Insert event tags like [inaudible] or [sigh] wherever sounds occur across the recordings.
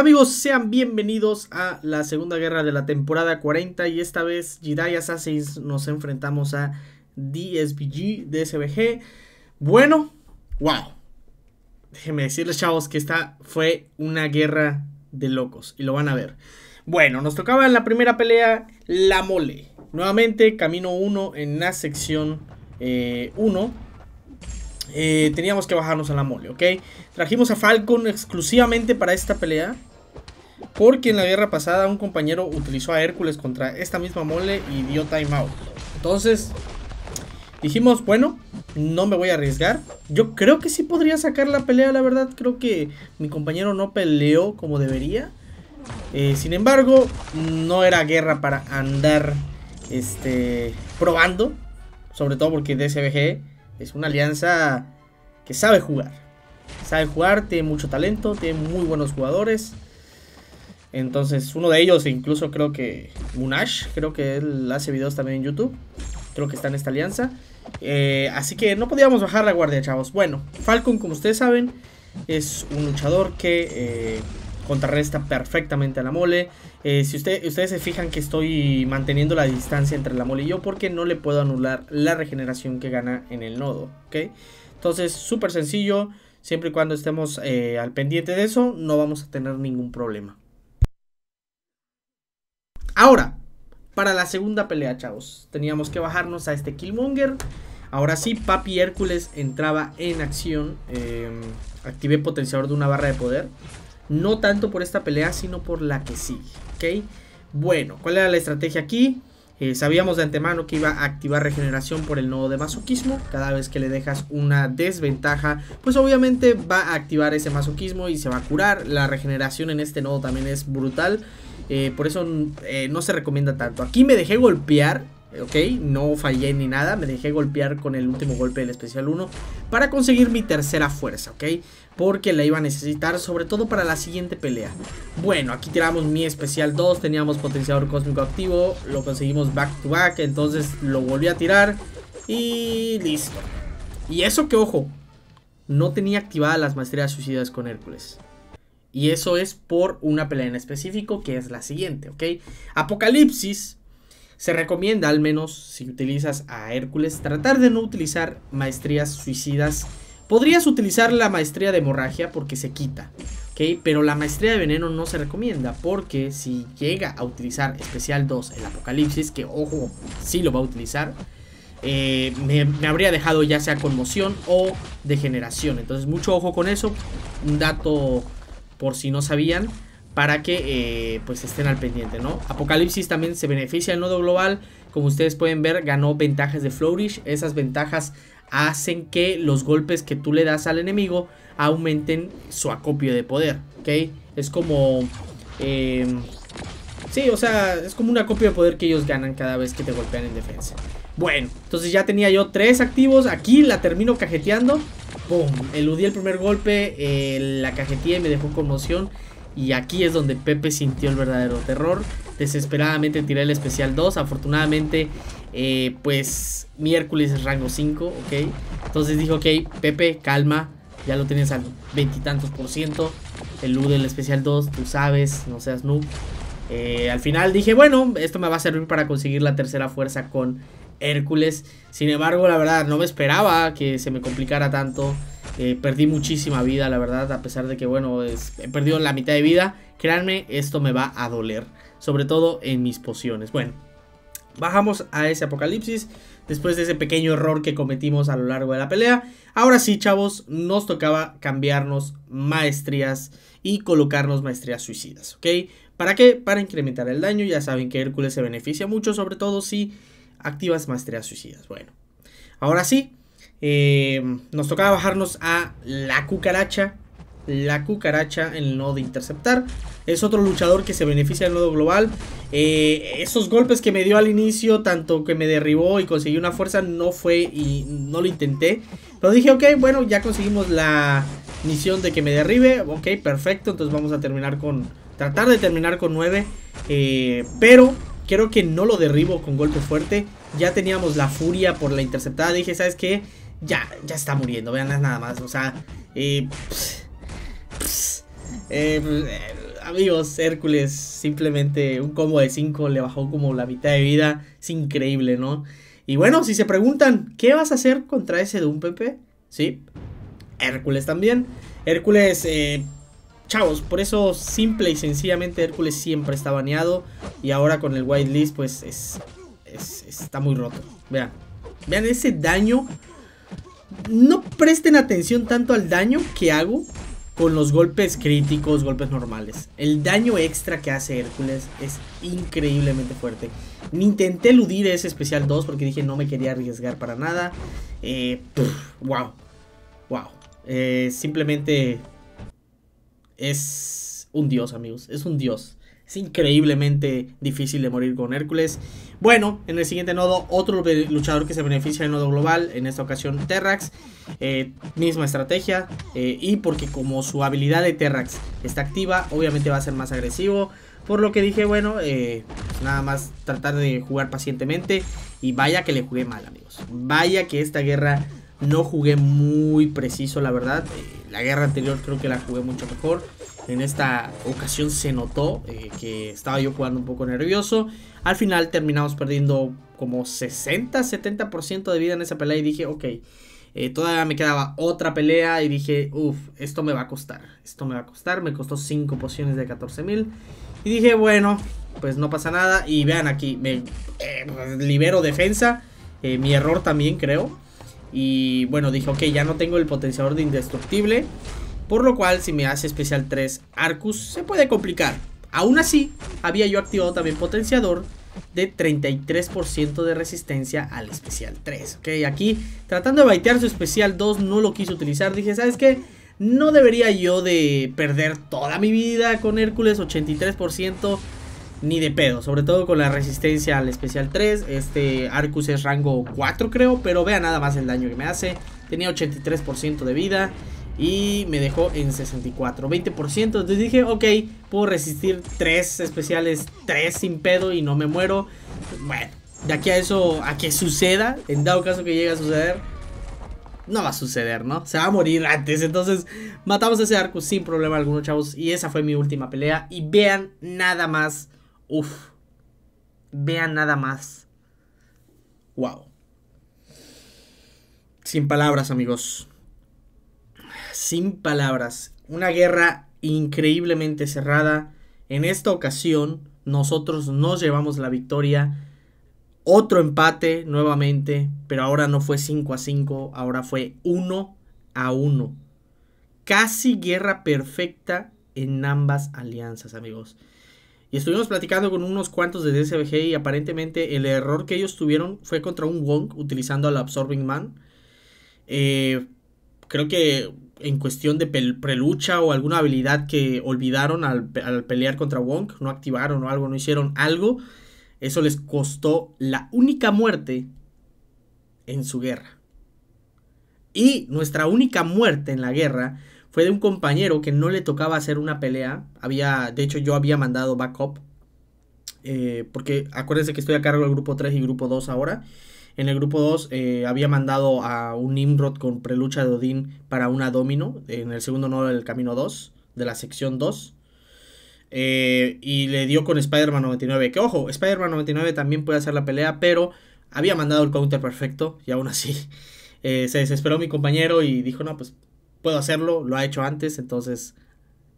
Amigos, sean bienvenidos a la segunda guerra de la temporada 40 y esta vez Jedi Assassins nos enfrentamos a DSBG, DSBG. Bueno, wow. Déjenme decirles, chavos, que esta fue una guerra de locos y lo van a ver. Bueno, nos tocaba en la primera pelea la mole. Nuevamente, camino 1 en la sección 1. Eh, eh, teníamos que bajarnos a la mole, ¿ok? Trajimos a Falcon exclusivamente para esta pelea. Porque en la guerra pasada un compañero utilizó a Hércules contra esta misma mole y dio timeout. Entonces, dijimos, bueno, no me voy a arriesgar. Yo creo que sí podría sacar la pelea, la verdad. Creo que mi compañero no peleó como debería. Eh, sin embargo, no era guerra para andar este, probando. Sobre todo porque DSBG es una alianza que sabe jugar. Sabe jugar, tiene mucho talento, tiene muy buenos jugadores. Entonces, uno de ellos, e incluso creo que Munash, creo que él hace videos también en YouTube. Creo que está en esta alianza. Eh, así que no podíamos bajar la guardia, chavos. Bueno, Falcon, como ustedes saben, es un luchador que eh, contrarresta perfectamente a la mole. Eh, si ustedes se fijan que estoy manteniendo la distancia entre la mole y yo, porque no le puedo anular la regeneración que gana en el nodo. Entonces, súper sencillo. Siempre y cuando estemos al pendiente de eso, no vamos a tener ningún problema. Ahora, para la segunda pelea, chavos. Teníamos que bajarnos a este Killmonger. Ahora sí, Papi Hércules entraba en acción. Active em, activé potenciador de una barra de poder. No tanto por esta pelea, sino por la que sigue. ¿Ok? Bueno, ¿cuál era la estrategia aquí? Eh, sabíamos de antemano que iba a activar regeneración por el nodo de masoquismo. Cada vez que le dejas una desventaja, pues obviamente va a activar ese masoquismo y se va a curar. La regeneración en este nodo también es brutal. Eh, por eso eh, no se recomienda tanto. Aquí me dejé golpear, ok, no fallé ni nada, me dejé golpear con el último golpe del especial 1 para conseguir mi tercera fuerza, ok, porque la iba a necesitar sobre todo para la siguiente pelea. Bueno, aquí tiramos mi especial 2, teníamos potenciador cósmico activo, lo conseguimos back to back, entonces lo volví a tirar y listo. Y eso que ojo, no tenía activadas las maestrías suicidas con Hércules. Y eso es por una pelea en específico, que es la siguiente, ¿ok? Apocalipsis se recomienda, al menos si utilizas a Hércules, tratar de no utilizar maestrías suicidas. Podrías utilizar la maestría de hemorragia porque se quita, ¿ok? Pero la maestría de veneno no se recomienda porque si llega a utilizar especial 2 el apocalipsis, que ojo, sí lo va a utilizar, eh, me, me, habría dejado ya sea conmoción o degeneración. Entonces, mucho ojo con eso. Un dato por si no sabían, para que eh, pues estén al pendiente, ¿no? Apocalipsis también se beneficia del nodo global, como ustedes pueden ver, ganó ventajas de Flourish, esas ventajas hacen que los golpes que tú le das al enemigo aumenten su acopio de poder, ¿ok? Es como... Eh, sí, o sea, es como un acopio de poder que ellos ganan cada vez que te golpean en defensa. Bueno, entonces ya tenía yo tres activos, aquí la termino cajeteando ¡Pum! Eludí el primer golpe, eh, la cajetilla me dejó conmoción. Y aquí es donde Pepe sintió el verdadero terror. Desesperadamente tiré el especial 2. Afortunadamente, eh, pues miércoles es rango 5, ¿ok? Entonces dijo, ok, Pepe, calma. Ya lo tienes al veintitantos por ciento. Elude el especial 2, tú sabes, no seas noob. Eh, al final dije, bueno, esto me va a servir para conseguir la tercera fuerza con Hércules. Sin embargo, la verdad, no me esperaba que se me complicara tanto. Eh, perdí muchísima vida, la verdad, a pesar de que, bueno, he perdido la mitad de vida. Créanme, esto me va a doler, sobre todo en mis pociones. Bueno, bajamos a ese apocalipsis después de ese pequeño error que cometimos a lo largo de la pelea. Ahora sí, chavos, nos tocaba cambiarnos maestrías y colocarnos maestrías suicidas, ¿ok? ¿Para qué? Para incrementar el daño. Ya saben que Hércules se beneficia mucho, sobre todo si activas maestrías suicidas. Bueno, ahora sí, eh, nos tocaba bajarnos a la cucaracha. La cucaracha en el nodo de interceptar. Es otro luchador que se beneficia del nodo global. Eh, esos golpes que me dio al inicio, tanto que me derribó y conseguí una fuerza, no fue y no lo intenté. Pero dije, ok, bueno, ya conseguimos la misión de que me derribe. Ok, perfecto. Entonces vamos a terminar con... Tratar de terminar con 9. Eh, pero Quiero que no lo derribo con golpe fuerte. Ya teníamos la furia por la interceptada. Dije, ¿sabes qué? Ya, ya está muriendo. Vean nada más. O sea, eh, eh, eh, amigos, Hércules simplemente un combo de 5 le bajó como la mitad de vida. Es increíble, ¿no? Y bueno, si se preguntan, ¿qué vas a hacer contra ese de un Pepe? Sí, Hércules también. Hércules, eh, chavos, por eso simple y sencillamente Hércules siempre está baneado y ahora con el whitelist pues es, está muy roto. Vean, vean ese daño. No presten atención tanto al daño que hago con los golpes críticos, golpes normales. El daño extra que hace Hércules es increíblemente fuerte. Ni Intenté eludir ese especial 2 porque dije no me quería arriesgar para nada. Eh, wow, wow. Eh, simplemente es un dios, amigos. Es un dios. Es increíblemente difícil de morir con Hércules. Bueno, en el siguiente nodo, otro luchador que se beneficia del nodo global, en esta ocasión Terrax. Eh, misma estrategia. Eh, y porque como su habilidad de Terrax está activa, obviamente va a ser más agresivo. Por lo que dije, bueno, eh, pues nada más tratar de jugar pacientemente. Y vaya que le jugué mal, amigos. Vaya que esta guerra no jugué muy preciso, la verdad. Eh, la guerra anterior creo que la jugué mucho mejor. En esta ocasión se notó eh, que estaba yo jugando un poco nervioso. Al final terminamos perdiendo como 60-70% de vida en esa pelea y dije, ok, eh, todavía me quedaba otra pelea y dije, uff, esto me va a costar. Esto me va a costar. Me costó 5 pociones de 14.000. Y dije, bueno, pues no pasa nada. Y vean aquí, me libero defensa. mi error también creo. Y bueno, dije, ok, ya no tengo el potenciador de indestructible. Por lo cual, si me hace especial 3 Arcus, se puede complicar. Aún así, había yo activado también potenciador de 33% de resistencia al especial 3. Ok, aquí tratando de baitear su especial 2 no lo quise utilizar. Dije, ¿sabes qué? No debería yo de perder toda mi vida con Hércules, 83% ni de pedo, sobre todo con la resistencia al especial 3. Este Arcus es rango 4 creo, pero vean nada más el daño que me hace. Tenía 83% de vida y me dejó en 64, 20%. Entonces dije, ok, puedo resistir 3 especiales, 3 sin pedo y no me muero. Bueno, de aquí a eso, a que suceda, en dado caso que llegue a suceder, no va a suceder, ¿no? Se va a morir antes. Entonces, matamos a ese Arcus sin problema alguno, chavos. Y esa fue mi última pelea. Y vean nada más Uf. Vean nada más. Wow. Sin palabras, amigos. Sin palabras. Una guerra increíblemente cerrada. En esta ocasión, nosotros nos llevamos la victoria. Otro empate nuevamente, pero ahora no fue 5 a 5, ahora fue 1 a 1. Casi guerra perfecta en ambas alianzas, amigos. Y estuvimos platicando con unos cuantos de DSBG y aparentemente el error que ellos tuvieron fue contra un Wong utilizando al Absorbing Man. Eh, creo que en cuestión de prelucha o alguna habilidad que olvidaron al, al, pelear contra Wong, no activaron o algo, no hicieron algo, eso les costó la única muerte en su guerra. Y nuestra única muerte en la guerra fue de un compañero que no le tocaba hacer una pelea. Había, de hecho, yo había mandado backup. Eh, porque acuérdense que estoy a cargo del grupo 3 y grupo 2 ahora. En el grupo 2 eh, había mandado a un Nimrod con prelucha de Odín para una Domino. En el segundo nodo del camino 2, de la sección 2. Eh, y le dio con Spider-Man 99. Que ojo, Spider-Man 99 también puede hacer la pelea, pero había mandado el counter perfecto y aún así [laughs] se desesperó mi compañero y dijo, no, pues puedo hacerlo, lo ha hecho antes, entonces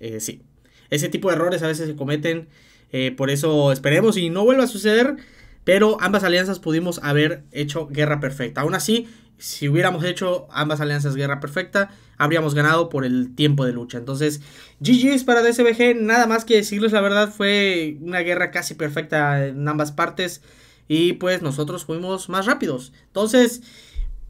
eh, sí. Ese tipo de errores a veces se cometen, eh, por eso esperemos y no vuelva a suceder, pero ambas alianzas pudimos haber hecho guerra perfecta. Aún así, si hubiéramos hecho ambas alianzas guerra perfecta, habríamos ganado por el tiempo de lucha. Entonces, GG's para DSBG, nada más que decirles la verdad, fue una guerra casi perfecta en ambas partes. Y pues nosotros fuimos más rápidos. Entonces,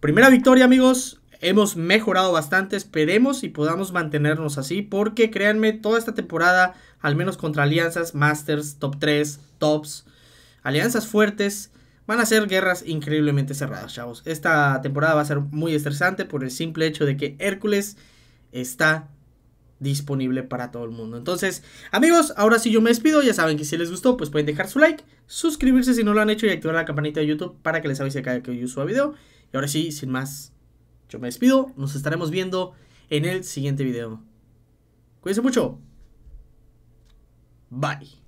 primera victoria, amigos hemos mejorado bastante, esperemos y podamos mantenernos así, porque créanme, toda esta temporada, al menos contra alianzas, masters, top 3, tops, alianzas fuertes, van a ser guerras increíblemente cerradas, chavos. Esta temporada va a ser muy estresante por el simple hecho de que Hércules está disponible para todo el mundo. Entonces, amigos, ahora sí yo me despido. Ya saben que si les gustó, pues pueden dejar su like, suscribirse si no lo han hecho y activar la campanita de YouTube para que les avise cada que yo suba video. Y ahora sí, sin más, yo me despido, nos estaremos viendo en el siguiente video. Cuídense mucho. Bye.